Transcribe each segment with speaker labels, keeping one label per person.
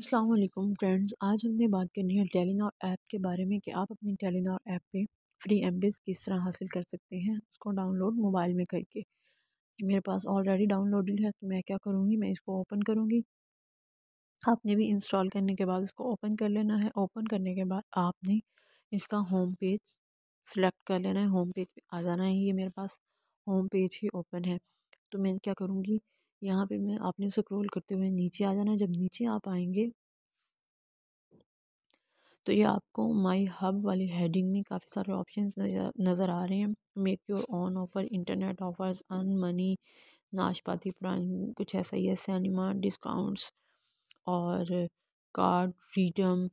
Speaker 1: Aslam friends आज हमने बात करनी है टेलीनॉर ऐप के बारे में कि आप अपनी टेलीनॉर ऐप पे फ्री एम किस तरह हासिल कर सकते हैं उसको डाउनलोड मोबाइल में करके मेरे पास ऑलरेडी डाउनलोडेड है तो मैं क्या करूँगी मैं इसको ओपन करूँगी आपने भी इंस्टॉल करने के बाद इसको ओपन कर लेना है ओपन करने के बाद आपने इसका होम पेज सेलेक्ट कर लेना है होम पेज पर आ जाना है ये मेरे पास होम पेज ही ओपन है तो मैं क्या करूँगी यहाँ पे मैं आपने स्क्रॉल करते हुए नीचे आ जाना जब नीचे आप आएंगे तो ये आपको माई हब वाली हेडिंग में काफ़ी सारे ऑप्शंस नज़र आ रहे हैं make your own offer internet offers अन मनी नाशपाती प्राइम कुछ ऐसा ही है अनिमा डिस्काउंट्स और card freedom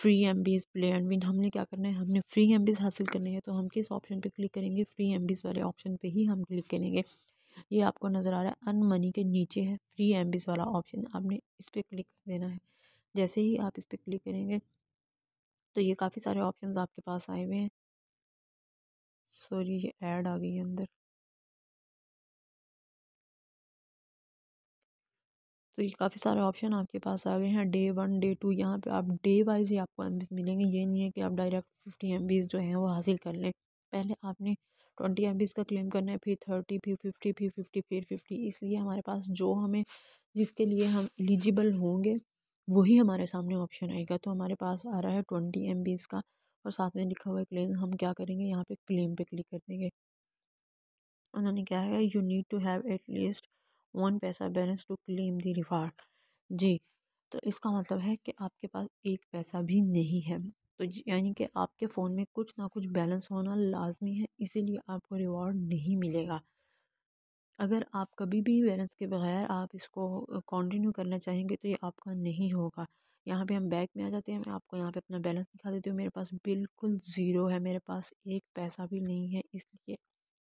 Speaker 1: free MBs play and win हमने क्या करना है हमने फ्री एम बीज हासिल करने हैं तो हम किस ऑप्शन पे क्लिक करेंगे फ्री एम बीज वाले ऑप्शन पे ही हम क्लिक करेंगे ये आपको नज़र आ रहा है अन मनी के नीचे है फ्री एम्बिस वाला ऑप्शन आपने इस पर क्लिक कर देना है जैसे ही आप इस पर क्लिक करेंगे तो ये काफ़ी सारे ऑप्शंस आपके पास आए हुए हैं सॉरी ये ऐड आ गई है अंदर तो ये काफ़ी सारे ऑप्शन आपके पास आ गए हैं डे वन डे टू यहाँ पे आप डे वाइज ही आपको एम मिलेंगे ये नहीं है कि आप डायरेक्ट फिफ्टी एम जो हैं वो हासिल कर लें पहले आपने ट्वेंटी एम का क्लेम करना है फिर थर्टी फिर फिफ्टी फिर फिफ्टी फिर फिफ्टी इसलिए हमारे पास जो हमें जिसके लिए हम एलिजिबल होंगे वही हमारे सामने ऑप्शन आएगा तो हमारे पास आ रहा है ट्वेंटी एम का और साथ में लिखा हुआ है क्लेम हम क्या करेंगे यहाँ पे क्लेम पे क्लिक कर देंगे उन्होंने क्या है you need to have at least one पैसा balance to claim the reward जी तो इसका मतलब है कि आपके पास एक पैसा भी नहीं है तो यानी कि आपके फ़ोन में कुछ ना कुछ बैलेंस होना लाजमी है इसीलिए आपको रिवॉर्ड नहीं मिलेगा अगर आप कभी भी बैलेंस के बगैर आप इसको कंटिन्यू करना चाहेंगे तो ये आपका नहीं होगा यहाँ पे हम बैक में आ जाते हैं मैं आपको यहाँ पे अपना बैलेंस दिखा देती हूँ मेरे पास बिल्कुल ज़ीरो है मेरे पास एक पैसा भी नहीं है इसलिए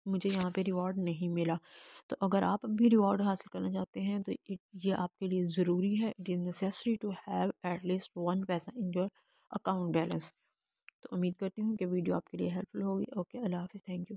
Speaker 1: मुझे यहाँ पे रिवॉर्ड नहीं मिला तो अगर आप भी रिवॉर्ड हासिल करना चाहते हैं तो ये आपके लिए ज़रूरी है it is necessary to have at least one पैसा इन योर अकाउंट बैलेंस तो उम्मीद करती हूँ कि वीडियो आपके लिए हेल्पफुल होगी ओके अल्लाह हाफिज़ थैंक यू